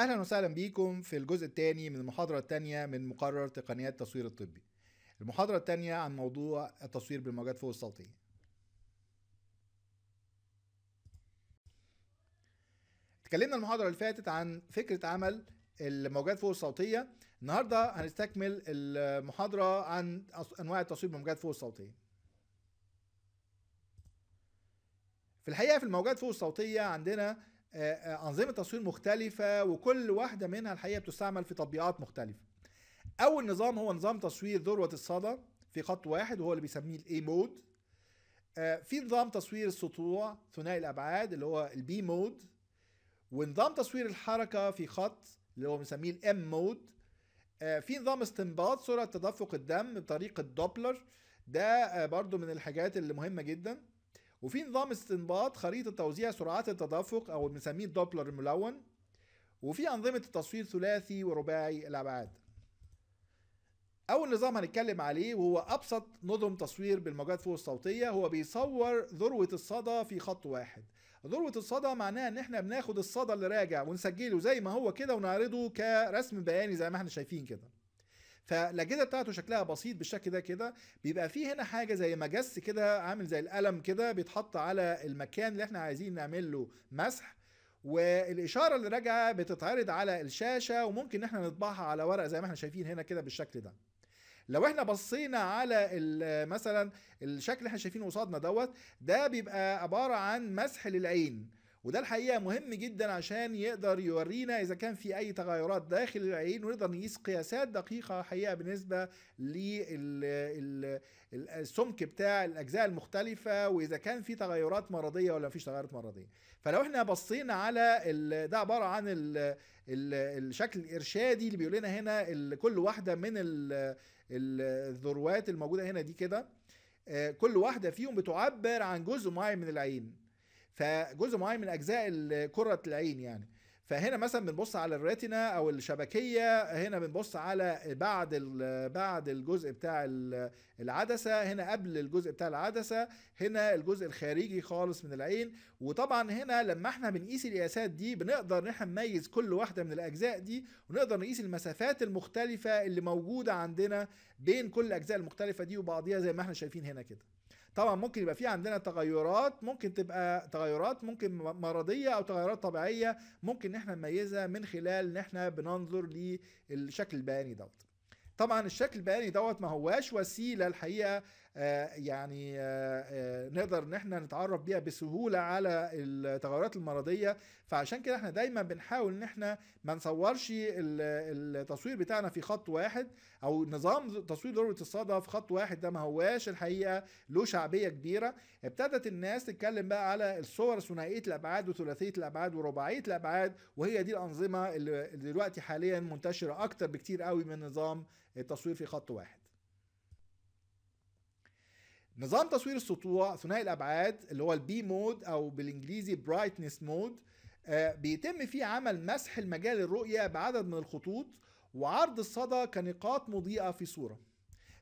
اهلا وسهلا بيكم في الجزء الثاني من المحاضره الثانيه من مقرر تقنيات التصوير الطبي المحاضره الثانيه عن موضوع التصوير بالموجات فوق الصوتيه اتكلمنا المحاضره اللي فاتت عن فكره عمل الموجات فوق الصوتيه النهارده هنستكمل المحاضره عن انواع التصوير بالموجات فوق الصوتيه في الحقيقه في الموجات فوق الصوتيه عندنا آه، آه، انظمه تصوير مختلفه وكل واحده منها الحقيقه بتستعمل في تطبيقات مختلفه اول نظام هو نظام تصوير ذروه الصدى في خط واحد وهو اللي بيسميه الاي آه، مود في نظام تصوير السطوع ثنائي الابعاد اللي هو البي مود ونظام تصوير الحركه في خط اللي هو بنسميه الام مود في نظام استنباط سرعه تدفق الدم بطريقه دوبلر ده برضو من الحاجات اللي مهمه جدا وفي نظام استنباط خريطة توزيع سرعات التدفق أو بنسميه الدوبلر الملون وفي أنظمة التصوير ثلاثي ورباعي الأبعاد أول نظام هنتكلم عليه وهو أبسط نظم تصوير بالموجات فوق الصوتية هو بيصور ذروة الصدى في خط واحد ذروة الصدى معناها إن إحنا بناخد الصدى اللي راجع ونسجله زي ما هو كده ونعرضه كرسم بياني زي ما إحنا شايفين كده فالاجهزه بتاعته شكلها بسيط بالشكل ده كده بيبقى فيه هنا حاجه زي مجس كده عامل زي القلم كده بيتحط على المكان اللي احنا عايزين نعمل له مسح والاشاره اللي راجعه بتتعرض على الشاشه وممكن ان احنا نطبعها على ورق زي ما احنا شايفين هنا كده بالشكل ده لو احنا بصينا على مثلا الشكل اللي احنا شايفينه قصادنا دوت ده بيبقى عباره عن مسح للعين وده الحقيقه مهم جدا عشان يقدر يورينا اذا كان في اي تغيرات داخل العين ونقدر نقيس قياسات دقيقه حقيقه بالنسبه للسمك بتاع الاجزاء المختلفه واذا كان في تغيرات مرضيه ولا مفيش تغيرات مرضيه فلو احنا بصينا على ده عباره عن الـ الـ الشكل الارشادي اللي بيقول لنا هنا كل واحده من الذروات الموجوده هنا دي كده آه، كل واحده فيهم بتعبر عن جزء معين من العين فجزء معين من اجزاء كره العين يعني فهنا مثلا بنبص على الريتنا او الشبكيه هنا بنبص على بعد بعد الجزء بتاع العدسه هنا قبل الجزء بتاع العدسه هنا الجزء الخارجي خالص من العين وطبعا هنا لما احنا بنقيس القياسات دي بنقدر ان احنا نميز كل واحده من الاجزاء دي ونقدر نقيس المسافات المختلفه اللي موجوده عندنا بين كل الاجزاء المختلفه دي وبعضيها زي ما احنا شايفين هنا كده طبعا ممكن يبقى في عندنا تغيرات ممكن تبقى تغيرات ممكن مرضيه او تغيرات طبيعيه ممكن ان احنا نميزها من خلال ان احنا بننظر للشكل البياني دوت طبعا الشكل البياني دوت ما هواش وسيله الحقيقه آه، يعني آه، آه، نقدر ان احنا نتعرف بيها بسهوله على التغيرات المرضيه فعشان كده احنا دايما بنحاول ان احنا ما نصورش التصوير بتاعنا في خط واحد او نظام تصوير ذروه الصدى في خط واحد ده ما هواش الحقيقه له شعبيه كبيره ابتدت الناس تتكلم بقى على الصور ثنائيه الابعاد وثلاثيه الابعاد ورباعيه الابعاد وهي دي الانظمه اللي دلوقتي حاليا منتشره اكتر بكتير قوي من نظام التصوير في خط واحد نظام تصوير السطوع ثنائي الابعاد اللي هو البي مود او بالانجليزي برايتنس آه، مود بيتم فيه عمل مسح المجال الرؤية بعدد من الخطوط وعرض الصدى كنقاط مضيئة في صورة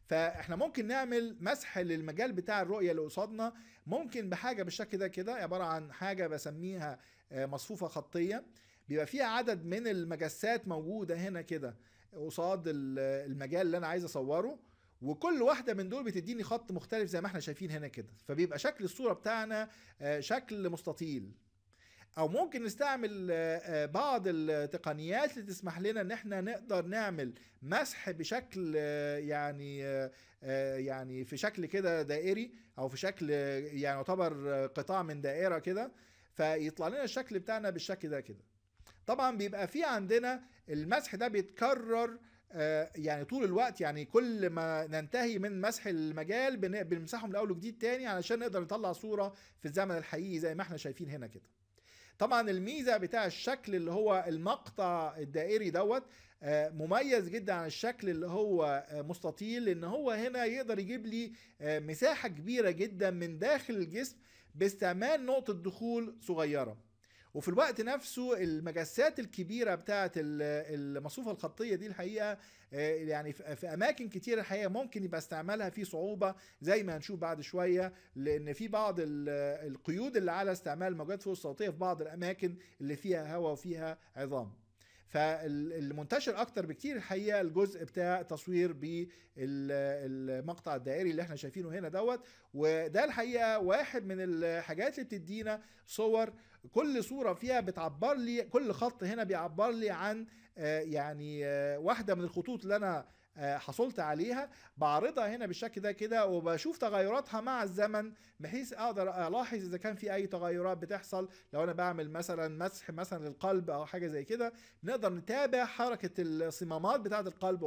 فاحنا ممكن نعمل مسح للمجال بتاع الرؤية اللي قصادنا ممكن بحاجة بالشكل ده كده عبارة عن حاجة بسميها آه، مصفوفة خطية بيبقى فيها عدد من المجسات موجودة هنا كده قصاد المجال اللي انا عايز اصوره وكل واحده من دول بتديني خط مختلف زي ما احنا شايفين هنا كده فبيبقى شكل الصوره بتاعنا آه، شكل مستطيل او ممكن نستعمل آه، آه، بعض التقنيات اللي تسمح لنا ان احنا نقدر نعمل مسح بشكل يعني يعني في شكل كده دائري او في شكل يعني يعتبر قطاع من دائره كده فيطلع لنا الشكل بتاعنا بالشكل ده كده طبعا بيبقى في عندنا المسح ده بيتكرر آه، يعني طول الوقت يعني كل ما ننتهي من مسح المجال بنمسحهم من اول وجديد تاني علشان نقدر نطلع صوره في الزمن الحقيقي زي ما احنا شايفين هنا كده طبعا الميزه بتاع الشكل اللي هو المقطع الدائري دوت آه، مميز جدا عن الشكل اللي هو آه، مستطيل لان هو هنا يقدر يجيب لي مساحه كبيره جدا من داخل الجسم باستعمال نقطه دخول صغيره وفي الوقت نفسه المجسات الكبيره بتاعه المصفوفه الخطيه دي الحقيقه آه، يعني في اماكن كتير الحقيقه ممكن يبقى استعمالها فيه صعوبه زي ما هنشوف بعد شويه لان في بعض القيود اللي على استعمال الموجات فوق الصوتيه في بعض الاماكن اللي فيها هواء وفيها عظام فالمنتشر اكتر بكتير الحقيقه الجزء بتاع تصوير بالمقطع الدائري اللي احنا شايفينه هنا دوت وده الحقيقه واحد من الحاجات اللي بتدينا صور كل صورة فيها بتعبر لي كل خط هنا بيعبر لي عن آه، يعني آه، واحدة من الخطوط اللي أنا آه، حصلت عليها بعرضها هنا بالشكل ده كده وبشوف تغيراتها مع الزمن بحيث اقدر الاحظ اذا كان في اي تغيرات بتحصل لو انا بعمل مثلا مسح مثلا للقلب او حاجه زي كده نقدر نتابع حركه الصمامات بتاعه القلب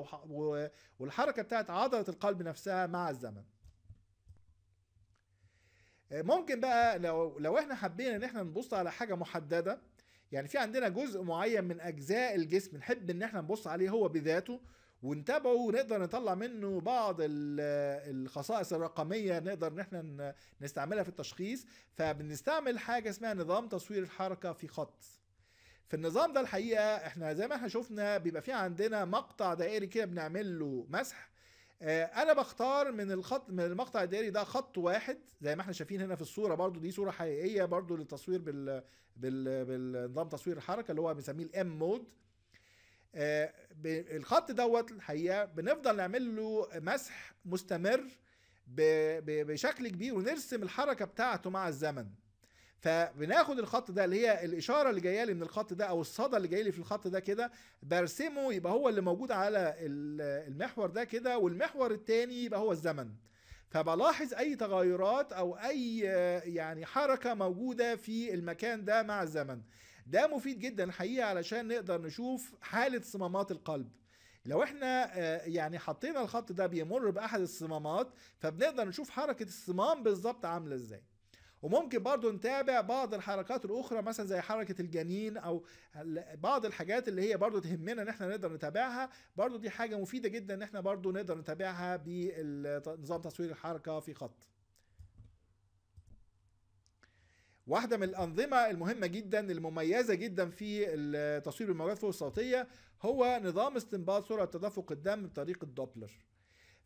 والحركه بتاعه عضله القلب نفسها مع الزمن ممكن بقى لو لو احنا حبينا ان احنا نبص على حاجه محدده يعني في عندنا جزء معين من اجزاء الجسم نحب ان احنا نبص عليه هو بذاته ونتابعه ونقدر نطلع منه بعض الخصائص الرقميه نقدر ان احنا نستعملها في التشخيص فبنستعمل حاجه اسمها نظام تصوير الحركه في خط في النظام ده الحقيقه احنا زي ما احنا شفنا بيبقى في عندنا مقطع دائري كده بنعمل له مسح آه، انا بختار من الخط من المقطع الدائري ده خط واحد زي ما احنا شايفين هنا في الصوره برضو دي صوره حقيقيه برضو للتصوير بال بال بالنظام تصوير الحركه اللي هو بنسميه الام آه، مود الخط دوت الحقيقه بنفضل نعمل له مسح مستمر بشكل كبير ونرسم الحركه بتاعته مع الزمن فبناخد الخط ده اللي هي الاشاره اللي جايه لي من الخط ده او الصدى اللي جاي لي في الخط ده كده برسمه يبقى هو اللي موجود على المحور ده كده والمحور الثاني يبقى هو الزمن فبلاحظ اي تغيرات او اي يعني حركه موجوده في المكان ده مع الزمن ده مفيد جدا الحقيقه علشان نقدر نشوف حاله صمامات القلب لو احنا آه، يعني حطينا الخط ده بيمر باحد الصمامات فبنقدر نشوف حركه الصمام بالظبط عامله ازاي وممكن برضو نتابع بعض الحركات الاخرى مثلا زي حركه الجنين او بعض الحاجات اللي هي برضو تهمنا ان احنا نقدر نتابعها برضو دي حاجه مفيده جدا ان احنا برضو نقدر نتابعها بنظام تصوير الحركه في خط واحده من الانظمه المهمه جدا المميزه جدا في تصوير الموجات فوق الصوتيه هو نظام استنباط سرعه تدفق الدم بطريقه دوبلر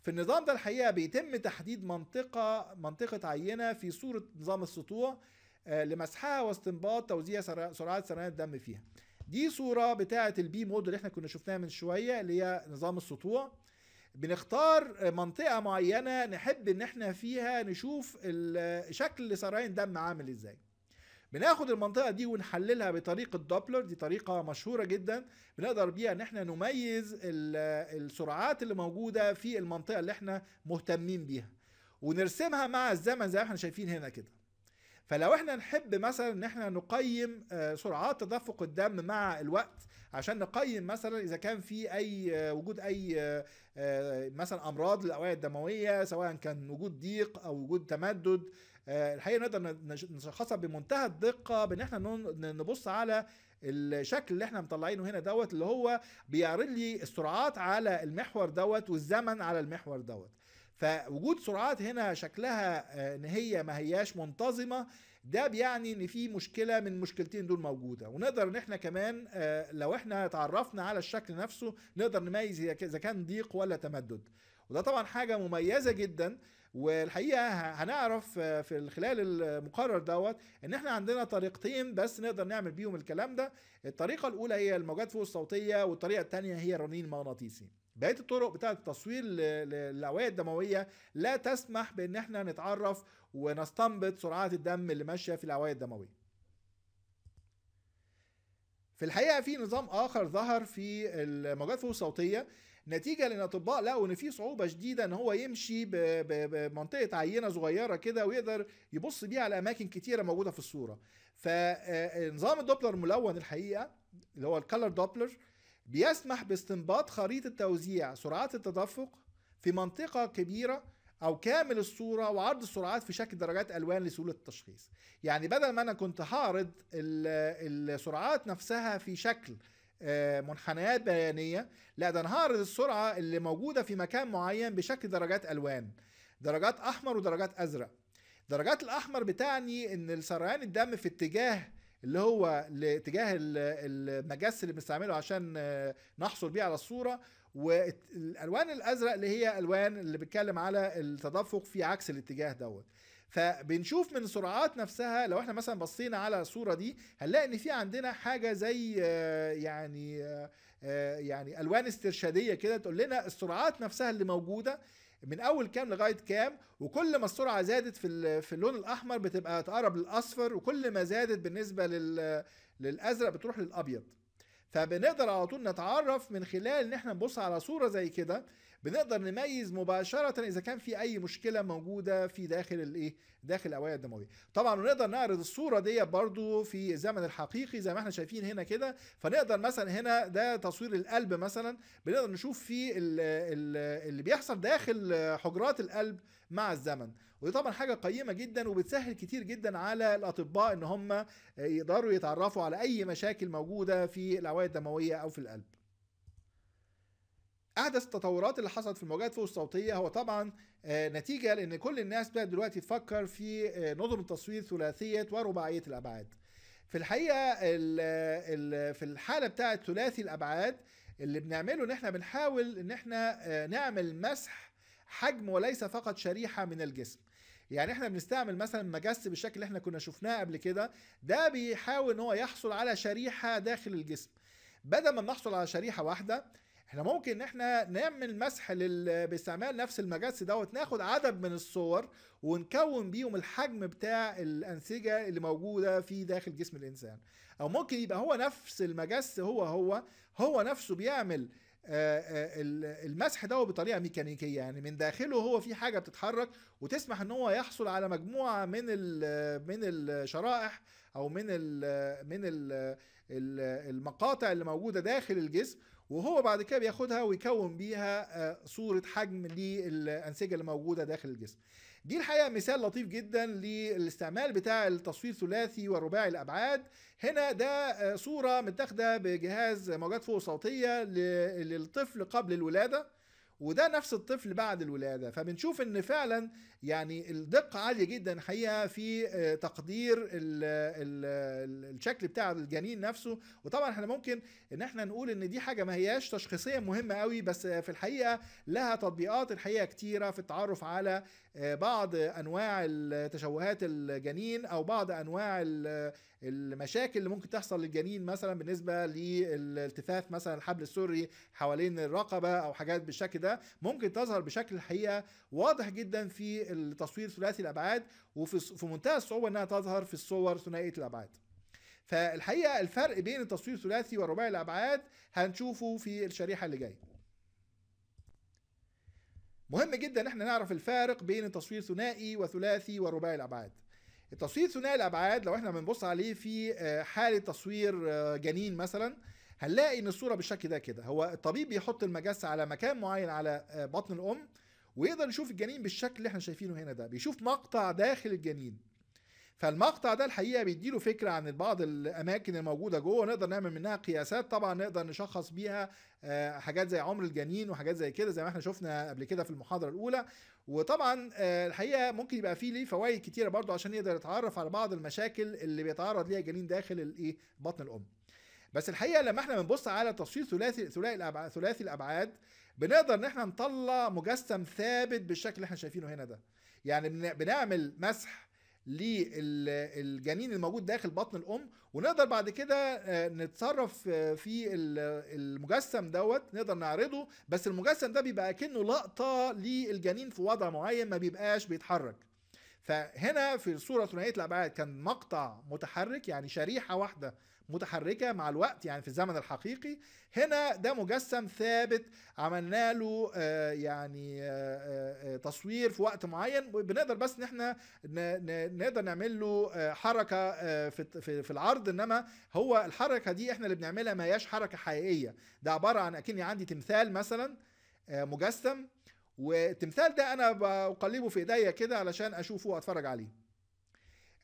في النظام ده الحقيقه بيتم تحديد منطقه منطقه عينه في صوره نظام السطوع آه، لمسحها واستنباط توزيع سرعات سريان الدم فيها دي صوره بتاعه البي مود اللي احنا كنا شفناها من شويه اللي هي نظام السطوع بنختار منطقه معينه نحب ان احنا فيها نشوف شكل سريان الدم عامل ازاي بناخد المنطقه دي ونحللها بطريقه دوبلر دي طريقه مشهوره جدا بنقدر بيها ان احنا نميز السرعات اللي موجوده في المنطقه اللي احنا مهتمين بيها ونرسمها مع الزمن زي ما احنا شايفين هنا كده فلو احنا نحب مثلا ان احنا نقيم آه، سرعات تدفق الدم مع الوقت عشان نقيم مثلا اذا كان في اي آه، وجود اي آه، مثلا امراض للاوعيه الدمويه سواء كان وجود ضيق او وجود تمدد آه، الحقيقه نقدر نشخصها بمنتهى الدقه بان احنا نبص على الشكل اللي احنا مطلعينه هنا دوت اللي هو بيعرض لي السرعات على المحور دوت والزمن على المحور دوت فوجود سرعات هنا شكلها آه، ان هي ما هياش منتظمه ده بيعني ان في مشكله من مشكلتين دول موجوده ونقدر ان احنا كمان آه، لو احنا تعرفنا على الشكل نفسه نقدر نميز اذا كان ضيق ولا تمدد وده طبعا حاجه مميزه جدا والحقيقه هنعرف في خلال المقرر دوت ان احنا عندنا طريقتين بس نقدر نعمل بيهم الكلام ده الطريقه الاولى هي الموجات فوق الصوتيه والطريقه الثانيه هي الرنين المغناطيسي بقيه الطرق بتاعه التصوير للاوعيه الدمويه لا تسمح بان احنا نتعرف ونستنبط سرعات الدم اللي ماشيه في الاوعيه الدمويه في الحقيقه في نظام اخر ظهر في الموجات فوق الصوتيه نتيجه لان الاطباء لقوا ان في صعوبه شديده ان هو يمشي بمنطقه عينه صغيره كده ويقدر يبص بيها على اماكن كتيره موجوده في الصوره فنظام آه، الدوبلر الملون الحقيقه اللي هو الكالر دوبلر بيسمح باستنباط خريطه توزيع سرعات التدفق في منطقه كبيره او كامل الصوره وعرض السرعات في شكل درجات الوان لسهوله التشخيص يعني بدل ما انا كنت هعرض السرعات نفسها في شكل آه، منحنيات بيانيه لا ده انا هعرض السرعه اللي موجوده في مكان معين بشكل درجات الوان درجات احمر ودرجات ازرق درجات الاحمر بتعني ان سريان الدم في اتجاه اللي هو لاتجاه المجس اللي بنستعمله عشان آه، نحصل بيه على الصوره والالوان الازرق اللي هي الوان اللي بتكلم على التدفق في عكس الاتجاه دوت فبنشوف من السرعات نفسها لو احنا مثلا بصينا على الصوره دي هنلاقي ان في عندنا حاجه زي آه، يعني آه، آه، يعني الوان استرشاديه كده تقول لنا السرعات نفسها اللي موجوده من اول كام لغايه كام وكل ما السرعه زادت في في اللون الاحمر بتبقى تقرب للاصفر وكل ما زادت بالنسبه للازرق بتروح للابيض فبنقدر على طول نتعرف من خلال ان احنا نبص على صوره زي كده بنقدر نميز مباشره اذا كان في اي مشكله موجوده في داخل الايه داخل الاوعيه الدمويه طبعا ونقدر نعرض الصوره دي برضو في الزمن الحقيقي زي ما احنا شايفين هنا كده فنقدر مثلا هنا ده تصوير القلب مثلا بنقدر نشوف فيه اللي بيحصل داخل حجرات القلب مع الزمن ودي طبعا حاجه قيمه جدا وبتسهل كتير جدا على الاطباء ان هم يقدروا يتعرفوا على اي مشاكل موجوده في الاوعيه الدمويه او في القلب احدث التطورات اللي حصلت في المواجهات فوق الصوتيه هو طبعا آه، نتيجه لان كل الناس بدات دلوقتي تفكر في آه، نظم التصوير ثلاثيه ورباعيه الابعاد في الحقيقه الـ الـ في الحاله بتاعه ثلاثي الابعاد اللي بنعمله ان احنا بنحاول ان احنا آه، نعمل مسح حجم وليس فقط شريحه من الجسم يعني احنا بنستعمل مثلا مجس بالشكل اللي احنا كنا شفناه قبل كده ده بيحاول ان هو يحصل على شريحه داخل الجسم بدل ما بنحصل على شريحه واحده احنا ممكن ان احنا نعمل مسح لل... باستعمال نفس المجس دوت ناخد عدد من الصور ونكون بيهم الحجم بتاع الانسجه اللي موجوده في داخل جسم الانسان او ممكن يبقى هو نفس المجس هو هو هو نفسه بيعمل آه، آه، المسح ده بطريقه ميكانيكيه يعني من داخله هو في حاجه بتتحرك وتسمح ان هو يحصل على مجموعه من من الشرائح او من من المقاطع اللي موجوده داخل الجسم وهو بعد كده بياخدها ويكون بيها آه، صوره حجم للانسجه اللي موجوده داخل الجسم دي الحقيقه مثال لطيف جدا للاستعمال بتاع التصوير ثلاثي ورباعي الابعاد هنا ده آه، صوره متاخده بجهاز موجات فوق صوتيه للطفل قبل الولاده وده نفس الطفل بعد الولاده فبنشوف ان فعلا يعني الدقه عاليه جدا حقيقه في آه، تقدير الـ الـ الشكل بتاع الجنين نفسه وطبعا احنا ممكن ان احنا نقول ان دي حاجه ما هياش تشخيصيا مهمه قوي بس في الحقيقه لها تطبيقات الحقيقه كتيره في التعرف على آه، بعض انواع تشوهات الجنين او بعض انواع المشاكل اللي ممكن تحصل للجنين مثلا بالنسبه للالتفاف مثلا الحبل السري حوالين الرقبه او حاجات بالشكل ده ممكن تظهر بشكل الحقيقه واضح جدا في التصوير ثلاثي الابعاد وفي في منتهى الصعوبه انها تظهر في الصور ثنائيه الابعاد فالحقيقه الفرق بين التصوير الثلاثي ورباعي الابعاد هنشوفه في الشريحه اللي جايه مهم جدا ان احنا نعرف الفارق بين التصوير ثنائي وثلاثي ورباعي الابعاد التصوير ثنائي الابعاد لو احنا بنبص عليه في آه، حاله تصوير آه، جنين مثلا هنلاقي ان الصوره بالشكل ده كده هو الطبيب بيحط المجس على مكان معين على آه، بطن الام ويقدر يشوف الجنين بالشكل اللي احنا شايفينه هنا ده بيشوف مقطع داخل الجنين فالمقطع ده الحقيقه بيديله فكره عن بعض الاماكن الموجوده جوه نقدر نعمل منها قياسات طبعا نقدر نشخص بيها آه، حاجات زي عمر الجنين وحاجات زي كده زي ما احنا شفنا قبل كده في المحاضره الاولى وطبعا آه، الحقيقه ممكن يبقى فيه ليه فوائد كتيره برضو عشان يقدر يتعرف على بعض المشاكل اللي بيتعرض ليها الجنين داخل الايه بطن الام بس الحقيقه لما احنا بنبص على تصوير ثلاثي ثلاثي الابعاد ثلاثي الابعاد بنقدر ان احنا نطلع مجسم ثابت بالشكل اللي احنا شايفينه هنا ده يعني بنعمل مسح للجنين الموجود داخل بطن الام ونقدر بعد كده آه، نتصرف آه، في المجسم دوت نقدر نعرضه بس المجسم ده بيبقى كأنه لقطه للجنين في وضع معين ما بيبقاش بيتحرك فهنا في الصوره ثنائيه الابعاد كان مقطع متحرك يعني شريحه واحده متحركه مع الوقت يعني في الزمن الحقيقي هنا ده مجسم ثابت عملنا له آه، يعني آه، آه، تصوير في وقت معين بنقدر بس ان احنا نقدر نعمل له حركه في العرض انما هو الحركه دي احنا اللي بنعملها ما هياش حركه حقيقيه ده عباره عن اكني عندي تمثال مثلا مجسم والتمثال ده انا بقلبه في ايديا كده علشان اشوفه واتفرج عليه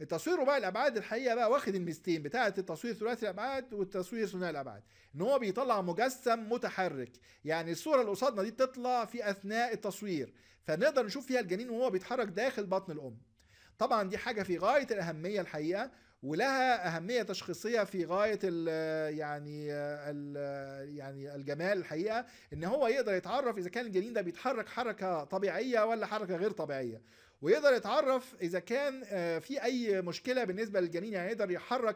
التصوير رباعي الابعاد الحقيقه بقى واخد الميزتين بتاعه التصوير ثلاثي الابعاد والتصوير ثنائي الابعاد ان هو بيطلع مجسم متحرك يعني الصوره اللي قصادنا دي بتطلع في اثناء التصوير فنقدر نشوف فيها الجنين وهو بيتحرك داخل بطن الام طبعا دي حاجه في غايه الاهميه الحقيقه ولها اهميه تشخيصيه في غايه الـ يعني الـ يعني الجمال الحقيقه ان هو يقدر يتعرف اذا كان الجنين ده بيتحرك حركه طبيعيه ولا حركه غير طبيعيه ويقدر يتعرف اذا كان آه، في اي مشكله بالنسبه للجنين يعني يقدر يحرك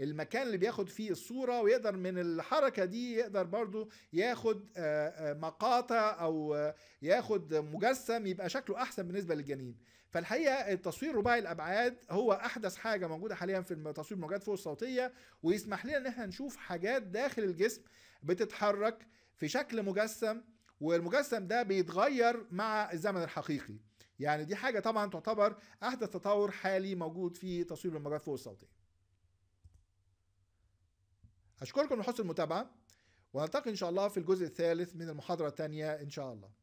المكان اللي بياخد فيه الصوره ويقدر من الحركه دي يقدر برضو ياخد آه، آه، مقاطع او ياخد مجسم يبقى شكله احسن بالنسبه للجنين فالحقيقه التصوير رباعي الابعاد هو احدث حاجه موجوده حاليا في تصوير الموجات فوق الصوتيه ويسمح لنا ان احنا نشوف حاجات داخل الجسم بتتحرك في شكل مجسم والمجسم ده بيتغير مع الزمن الحقيقي يعني دي حاجه طبعا تعتبر احدث تطور حالي موجود في تصوير المجرات فوق الصوتي اشكركم لحسن المتابعه ونلتقي ان شاء الله في الجزء الثالث من المحاضره الثانيه ان شاء الله